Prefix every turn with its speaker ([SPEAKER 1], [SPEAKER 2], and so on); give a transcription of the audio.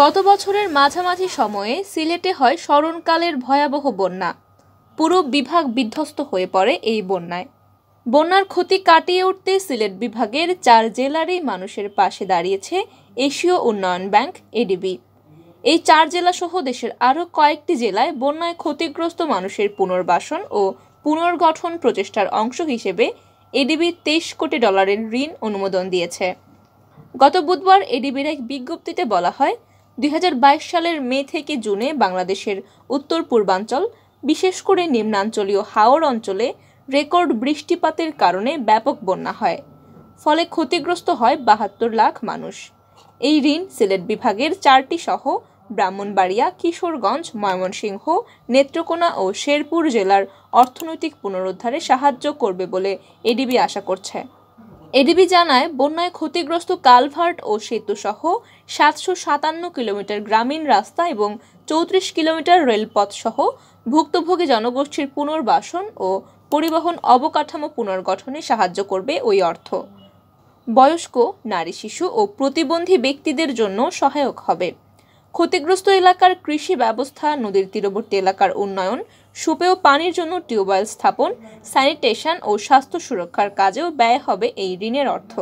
[SPEAKER 1] গত বছরের মাঝামাঝি সময়ে সিলেটে হয় স্মরণকালের ভয়াবহ বন্যা পুরো বিভাগ বিধ্বস্ত হয়ে পড়ে এই বন্যায় বন্যার ক্ষতি কাটিয়ে উঠতে সিলেট বিভাগের চার জেলারই মানুষের পাশে দাঁড়িয়েছে এশীয় উন্নয়ন ব্যাংক এডিবি এই চার জেলাসহ দেশের আরও কয়েকটি জেলায় বন্যায় ক্ষতিগ্রস্ত মানুষের পুনর্বাসন ও পুনর্গঠন প্রচেষ্টার অংশ হিসেবে এডিবি তেইশ কোটি ডলারের ঋণ অনুমোদন দিয়েছে গত বুধবার এডিবির এক বিজ্ঞপ্তিতে বলা হয় দুই সালের মে থেকে জুনে বাংলাদেশের উত্তর পূর্বাঞ্চল বিশেষ করে নিম্নাঞ্চলীয় হাওর অঞ্চলে রেকর্ড বৃষ্টিপাতের কারণে ব্যাপক বন্যা হয় ফলে ক্ষতিগ্রস্ত হয় বাহাত্তর লাখ মানুষ এই ঋণ সিলেট বিভাগের চারটি সহ ব্রাহ্মণবাড়িয়া কিশোরগঞ্জ ময়মনসিংহ নেত্রকোনা ও শেরপুর জেলার অর্থনৈতিক পুনরুদ্ধারে সাহায্য করবে বলে এডিবি আশা করছে এডিবি জানায় বন্যায় ক্ষতিগ্রস্ত কালভার্ট ও সেতুসহ সাতশো সাতান্ন কিলোমিটার গ্রামীণ রাস্তা এবং চৌত্রিশ কিলোমিটার রেলপথসহ ভুক্তভোগী জনগোষ্ঠীর পুনর্বাসন ও পরিবহন অবকাঠামো পুনর্গঠনে সাহায্য করবে ওই অর্থ বয়স্ক নারী শিশু ও প্রতিবন্ধী ব্যক্তিদের জন্য সহায়ক হবে ক্ষতিগ্রস্ত এলাকার কৃষি ব্যবস্থা নদীর তীরবর্তী এলাকার উন্নয়ন সুপেয় পানির জন্য টিউবওয়েল স্থাপন স্যানিটেশন ও স্বাস্থ্য সুরক্ষার কাজেও ব্যয় হবে এই ঋণের অর্থ